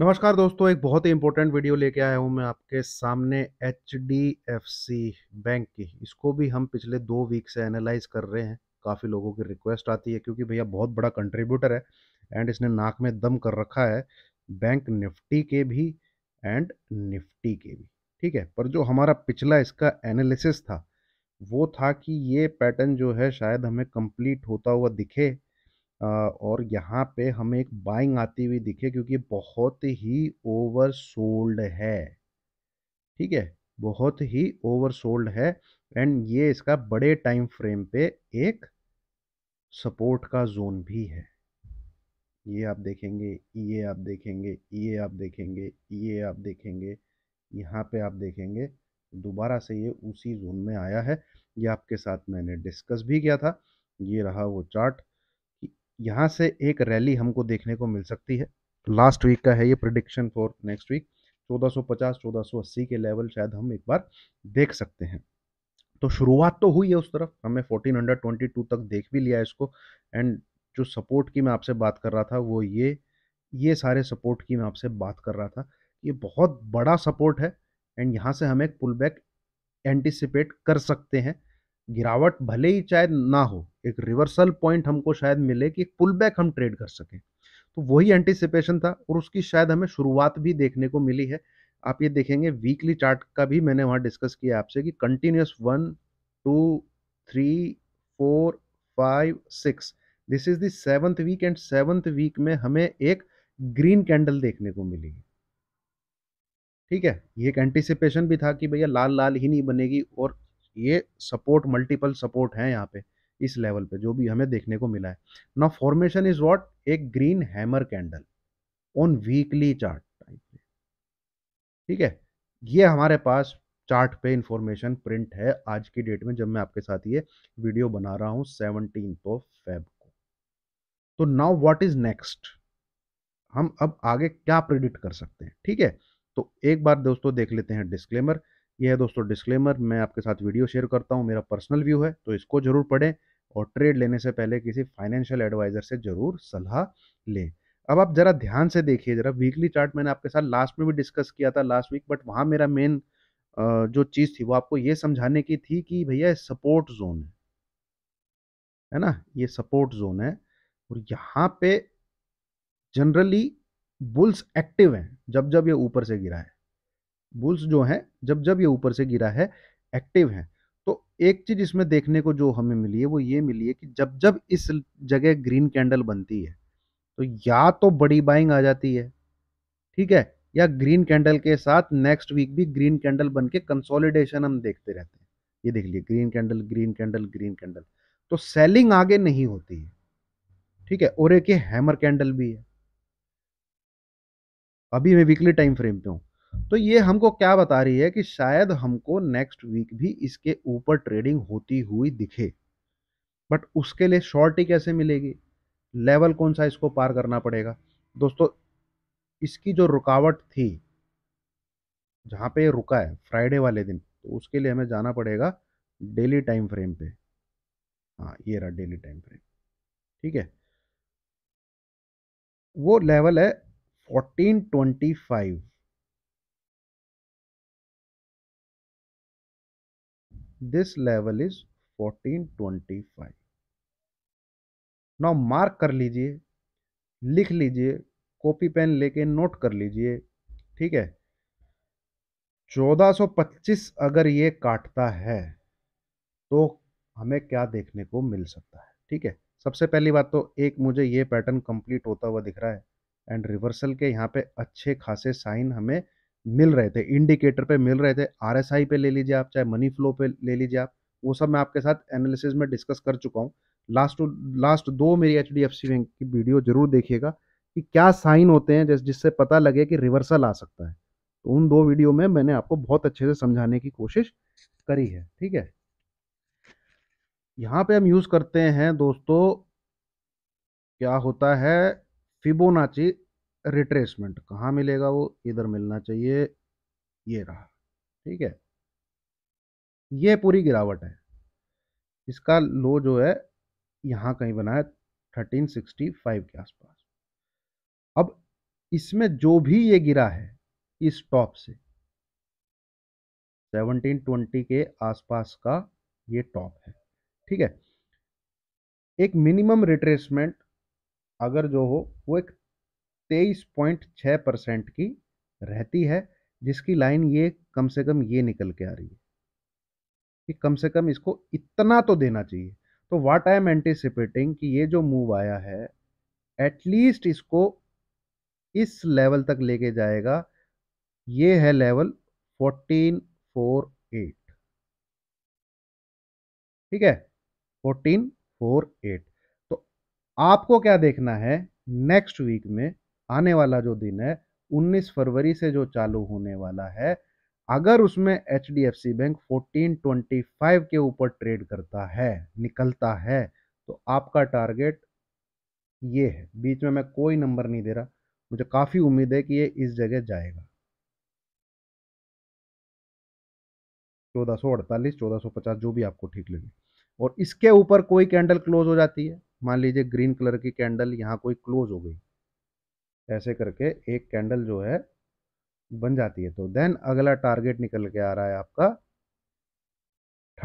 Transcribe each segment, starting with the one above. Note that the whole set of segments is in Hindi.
नमस्कार दोस्तों एक बहुत ही इंपॉर्टेंट वीडियो लेके आया हूँ मैं आपके सामने H D F C bank की इसको भी हम पिछले दो वीक से एनालाइज कर रहे हैं काफ़ी लोगों की रिक्वेस्ट आती है क्योंकि भैया बहुत बड़ा कंट्रीब्यूटर है एंड इसने नाक में दम कर रखा है बैंक निफ्टी के भी एंड निफ्टी के भी ठीक है पर जो हमारा पिछला इसका एनालिसिस था वो था कि ये पैटर्न जो है शायद हमें कंप्लीट होता हुआ दिखे और यहाँ पे हमें एक बाइंग आती हुई दिखे क्योंकि बहुत ही ओवर सोल्ड है ठीक है बहुत ही ओवर सोल्ड है एंड ये इसका बड़े टाइम फ्रेम पे एक सपोर्ट का जोन भी है ये आप देखेंगे ये आप देखेंगे ये आप देखेंगे ये आप देखेंगे यहाँ पे आप देखेंगे दोबारा से ये उसी जोन में आया है ये आपके साथ मैंने डिस्कस भी किया था ये रहा वो चार्ट यहाँ से एक रैली हमको देखने को मिल सकती है लास्ट वीक का है ये प्रडिक्शन फॉर नेक्स्ट वीक 1450 1480 के लेवल शायद हम एक बार देख सकते हैं तो शुरुआत तो हुई है उस तरफ हमें 1422 तक देख भी लिया है इसको एंड जो सपोर्ट की मैं आपसे बात कर रहा था वो ये ये सारे सपोर्ट की मैं आपसे बात कर रहा था ये बहुत बड़ा सपोर्ट है एंड यहाँ से हम एक पुल बैक एंटिसिपेट कर सकते हैं गिरावट भले ही चाहे ना हो एक रिवर्सल पॉइंट हमको शायद मिले कि एक पुल बैक हम ट्रेड कर सकें तो वही एंटिसिपेशन था और उसकी शायद हमें शुरुआत भी देखने को मिली है आप ये देखेंगे वीकली चार्ट का भी मैंने वहाँ डिस्कस किया आपसे कि continuous one two three four five six this is the week and seventh week में हमें एक ग्रीन कैंडल देखने को मिली ठीक है ये एक एंटिसिपेशन भी था कि भैया लाल लाल ही नहीं बनेगी और ये सपोर्ट मल्टीपल सपोर्ट हैं यहाँ पे इस लेवल पे जो भी हमें देखने को मिला है ना फॉर्मेशन इज वॉट एक green hammer candle on weekly chart type ठीक है ये हमारे पास चार्ट पे इंफॉर्मेशन प्रिंट है आज की डेट में जब मैं आपके साथ ये वीडियो बना रहा हूं सेवनटीन ऑफ फेब को तो नाउ व्हाट इज नेक्स्ट हम अब आगे क्या प्रिडिक्ट कर सकते हैं ठीक है तो एक बार दोस्तों देख लेते हैं डिस्क्लेमर ये है दोस्तों डिस्क्लेमर मैं आपके साथ वीडियो शेयर करता हूँ मेरा पर्सनल व्यू है तो इसको जरूर पढ़ें और ट्रेड लेने से पहले किसी फाइनेंशियल एडवाइज़र से ज़रूर सलाह लें अब आप ज़रा ध्यान से देखिए ज़रा वीकली चार्ट मैंने आपके साथ लास्ट में भी डिस्कस किया था लास्ट वीक बट वहाँ मेरा मेन जो चीज़ थी वो आपको ये समझाने की थी कि भैया सपोर्ट जोन है है ना ये सपोर्ट जोन है और यहाँ पे जनरली बुल्स एक्टिव हैं जब जब ये ऊपर से गिरा है बुल्स जो हैं जब जब ये ऊपर से गिरा है एक्टिव हैं तो एक चीज़ इसमें देखने को जो हमें मिली है वो ये मिली है कि जब जब इस जगह ग्रीन कैंडल बनती है तो या तो बड़ी बाइंग आ जाती है ठीक है या ग्रीन कैंडल के साथ नेक्स्ट वीक भी ग्रीन कैंडल बन के कंसोलिडेशन हम देखते रहते हैं ये देख लिए green candle green candle green candle तो सेलिंग आगे नहीं होती है ठीक है और एक हैमर कैंडल भी है अभी मैं वीकली टाइम फ्रेम पे हूँ तो ये हमको क्या बता रही है कि शायद हमको नेक्स्ट वीक भी इसके ऊपर ट्रेडिंग होती हुई दिखे बट उसके लिए शॉर्ट ही कैसे मिलेगी लेवल कौन सा इसको पार करना पड़ेगा दोस्तों इसकी जो रुकावट थी जहाँ पे ये रुका है फ्राइडे वाले दिन तो उसके लिए हमें जाना पड़ेगा डेली टाइम फ्रेम पे हाँ ये रहा डेली टाइम फ्रेम ठीक है वो लेवल है fourteen twenty five this level is 1425 now mark कर लीजिए लिख लीजिए कॉपी पेन लेके नोट कर लीजिए ठीक है 1425 अगर ये काटता है तो हमें क्या देखने को मिल सकता है ठीक है सबसे पहली बात तो एक मुझे ये पैटर्न कंप्लीट होता हुआ दिख रहा है एंड रिवर्सल के यहाँ पे अच्छे खासे साइन हमें मिल रहे थे इंडिकेटर पे मिल रहे थे आर पे ले लीजिए आप चाहे मनी फ्लो पे ले लीजिए आप वो सब मैं आपके साथ एनालिसिस में डिस्कस कर चुका हूँ लास्ट लास्ट दो मेरी एच बैंक की वीडियो जरूर देखिएगा कि क्या साइन होते हैं जिस जिससे पता लगे कि रिवर्सल आ सकता है तो उन दो वीडियो में मैंने आपको बहुत अच्छे से समझाने की कोशिश करी है ठीक है यहाँ पे हम यूज़ करते हैं दोस्तों क्या होता है फिबोनाची रिट्रेसमेंट कहाँ मिलेगा वो इधर मिलना चाहिए ये रहा ठीक है ये पूरी गिरावट है इसका लो जो है यहाँ कहीं बना है थर्टीन सिक्सटी फाइव के आसपास अब इसमें जो भी ये गिरा है इस टॉप से सेवनटीन ट्वेंटी के आसपास का ये टॉप है ठीक है एक मिनिमम रिट्रेसमेंट अगर जो हो वो एक तेईस पॉइंट छः परसेंट की रहती है जिसकी लाइन ये कम से कम ये निकल के आ रही है कि कम से कम इसको इतना तो देना चाहिए तो व्हाट आई एम एंटिसिपेटिंग कि ये जो मूव आया है एटलीस्ट इसको इस लेवल तक लेके जाएगा ये है लेवल फोर्टीन फोर एट ठीक है फोर्टीन फोर एट तो आपको क्या देखना है नेक्स्ट वीक में आने वाला जो दिन है 19 फरवरी से जो चालू होने वाला है अगर उसमें H D F C bank fourteen twenty five के ऊपर ट्रेड करता है निकलता है तो आपका टारगेट ये है बीच में मैं कोई नंबर नहीं दे रहा मुझे काफ़ी उम्मीद है कि ये इस जगह जाएगा चौदह सौ अड़तालीस चौदह सौ पचास जो भी आपको ठीक लगे और इसके ऊपर कोई कैंडल क्लोज हो जाती है मान लीजिए ग्रीन कलर की कैंडल यहाँ कोई क्लोज हो गई ऐसे करके एक कैंडल जो है बन जाती है तो देन अगला टारगेट निकल के आ रहा है आपका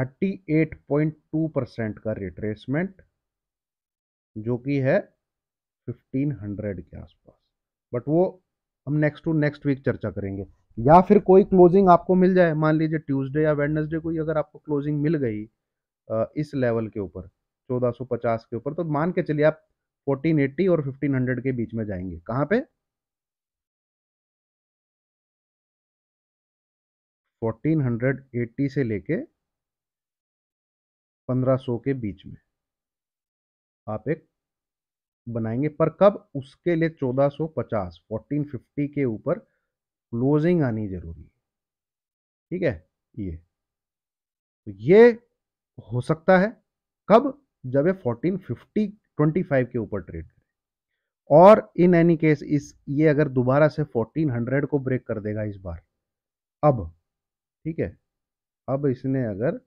38.2 परसेंट का रिट्रेसमेंट जो कि है 1500 के आसपास बट वो हम नेक्स्ट टू नेक्स्ट वीक चर्चा करेंगे या फिर कोई क्लोजिंग आपको मिल जाए मान लीजिए ट्यूसडे या वेडनेसडे कोई अगर आपको क्लोजिंग मिल गई इस लेवल के ऊपर 1450 के ऊपर तो मान के चलिए आप 1480 और 1500 के बीच में जाएंगे कहां पे 1480 से लेके 1500 के बीच में आप एक बनाएंगे पर कब उसके लिए 1450 1450 के ऊपर क्लोजिंग आनी जरूरी है ठीक है ये तो ये हो सकता है कब जब ये 1450 25 के ऊपर ट्रेड करे और इन एनी केस इस ये अगर दोबारा से 1400 को ब्रेक कर देगा इस बार अब ठीक है अब इसने अगर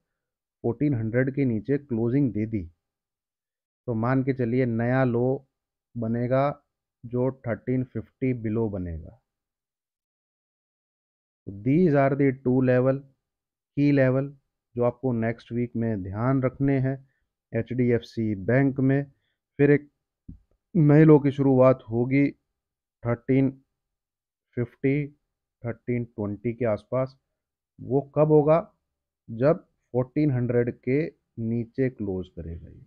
1400 के नीचे क्लोजिंग दे दी तो मान के चलिए नया लो बनेगा जो 1350 बिलो बनेगा these are the two level की लेवल जो आपको नेक्स्ट वीक में ध्यान रखने हैं एच बैंक में फिर एक नए लो की शुरुआत होगी थर्टीन फिफ्टी थर्टीन ट्वेंटी के आसपास वो कब होगा जब फोर्टीन हंड्रेड के नीचे क्लोज करेगा ये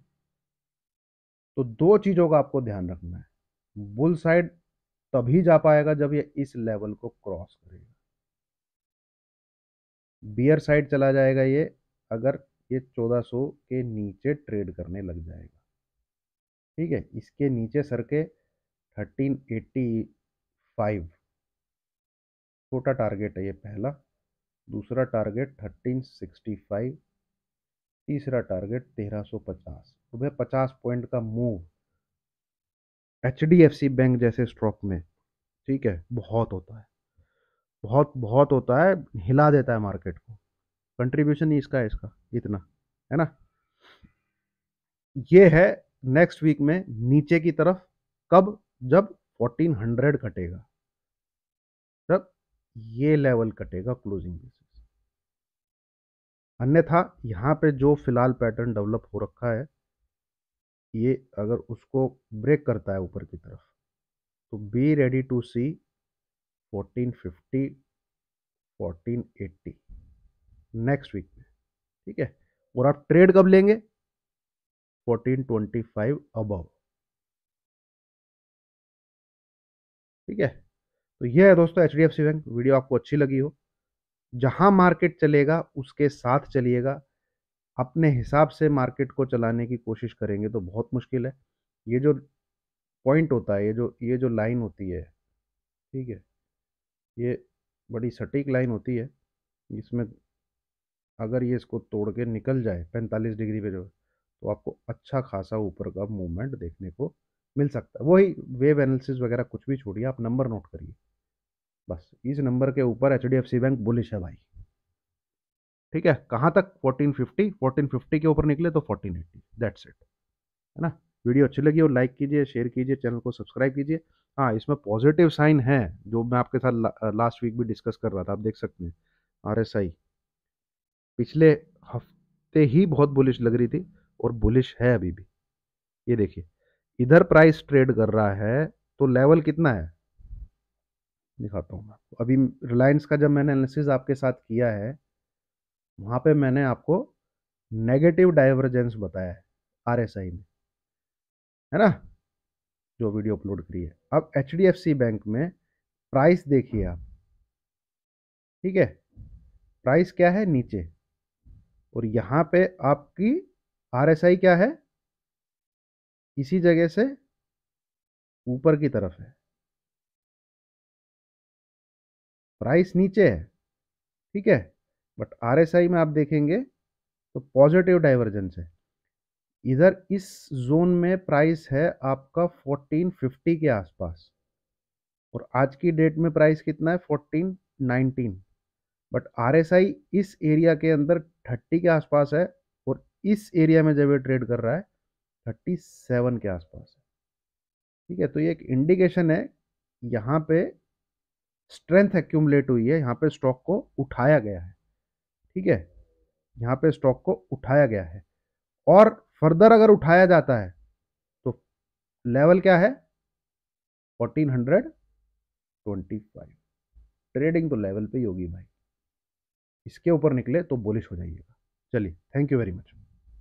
तो दो चीज़ों का आपको ध्यान रखना है बुल साइड तभी जा पाएगा जब ये इस लेवल को क्रॉस करेगा बियर साइड चला जाएगा ये अगर ये 1400 के नीचे ट्रेड करने लग जाएगा ठीक है इसके नीचे सर के थर्टीन एटी फाइव छोटा टारगेट है ये पहला दूसरा टारगेट थर्टीन सिक्सटी फाइव तीसरा टारगेट तेरह सौ पचास सुबह तो पचास पॉइंट का move H D F C bank जैसे स्टॉक में ठीक है बहुत होता है बहुत बहुत होता है हिला देता है मार्केट को कंट्रीब्यूशन ही इसका है इसका इतना है ना ये है नेक्स्ट वीक में नीचे की तरफ कब जब 1400 कटेगा जब ये लेवल कटेगा क्लोजिंग बेसिस अन्यथा यहां पे जो फिलहाल पैटर्न डेवलप हो रखा है ये अगर उसको ब्रेक करता है ऊपर की तरफ तो be ready to see 1450 1480 next week में ठीक है और आप ट्रेड कब लेंगे 1425 अबव ठीक है तो यह है दोस्तों H D F C bank video आपको अच्छी लगी हो जहां मार्केट चलेगा उसके साथ चलिएगा अपने हिसाब से मार्केट को चलाने की कोशिश करेंगे तो बहुत मुश्किल है ये जो पॉइंट होता है ये जो ये जो लाइन होती है ठीक है ये बड़ी सटीक लाइन होती है इसमें अगर ये इसको तोड़ के निकल जाए पैंतालीस डिग्री पे जो तो आपको अच्छा खासा ऊपर का मूवमेंट देखने को मिल सकता है वही वेव एनालिसिस वगैरह कुछ भी छोड़िए आप नंबर नोट करिए बस इस नंबर के ऊपर एच बैंक बुलिश है भाई ठीक है कहाँ तक 1450 1450 के ऊपर निकले तो 1480 दैट्स इट है ना वीडियो अच्छी लगी हो लाइक कीजिए शेयर कीजिए चैनल को सब्सक्राइब कीजिए हाँ इसमें पॉजिटिव साइन है जो मैं आपके साथ ला, लास्ट वीक भी डिस्कस कर रहा था आप देख सकते हैं आर पिछले हफ्ते ही बहुत बुलिश लग रही थी और बुलिश है अभी भी ये देखिए इधर प्राइस ट्रेड कर रहा है तो लेवल कितना है दिखाता हूँ मैं आपको अभी रिलायंस का जब मैंने एनालिसिस आपके साथ किया है वहाँ पे मैंने आपको नेगेटिव डाइवर्जेंस बताया है आर में है ना जो वीडियो अपलोड करी है अब एच बैंक में प्राइस देखिए आप ठीक है प्राइस क्या है नीचे और यहाँ पे आपकी आरएसआई क्या है इसी जगह से ऊपर की तरफ है प्राइस नीचे है ठीक है बट आरएसआई में आप देखेंगे तो पॉजिटिव डाइवर्जेंस है इधर इस जोन में प्राइस है आपका 1450 के आसपास और आज की डेट में प्राइस कितना है 1419 बट आरएसआई इस एरिया के अंदर 30 के आसपास है इस एरिया में जब ये ट्रेड कर रहा है थर्टी सेवन के आसपास ठीक है तो ये एक इंडिकेशन है यहाँ पे स्ट्रेंथ एक्यूमलेट हुई है यहाँ पे स्टॉक को उठाया गया है ठीक है यहाँ पे स्टॉक को उठाया गया है और फर्दर अगर उठाया जाता है तो लेवल क्या है fourteen hundred twenty five trading तो लेवल पे ही होगी भाई इसके ऊपर निकले तो बोलिश हो जाइएगा चलिए थैंक यू वेरी मच